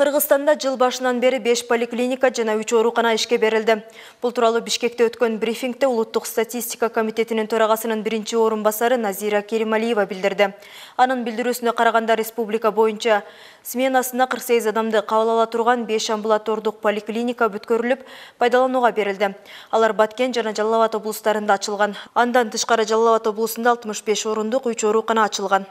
кыргызстанда жыл башынан бери 5 поликлиника жана 3 оорукана ишке берилди бул тууралуу бишкекте өткөн брифингте улуттук статистика комитетинин төрагасынын биринчи орун басары назира керималиева билдирди анын билдирүүсүнө караганда республика боюнча сменасына 48 адамды кабыл ала турган 5 амбулатордук поликлиника бүткөрүлүп пайдаланууга берилди алар баткен жана жалал абад облустарында ачылган андан тышкары жалал абад облусунда 65 орундук 3 оорукана ачылган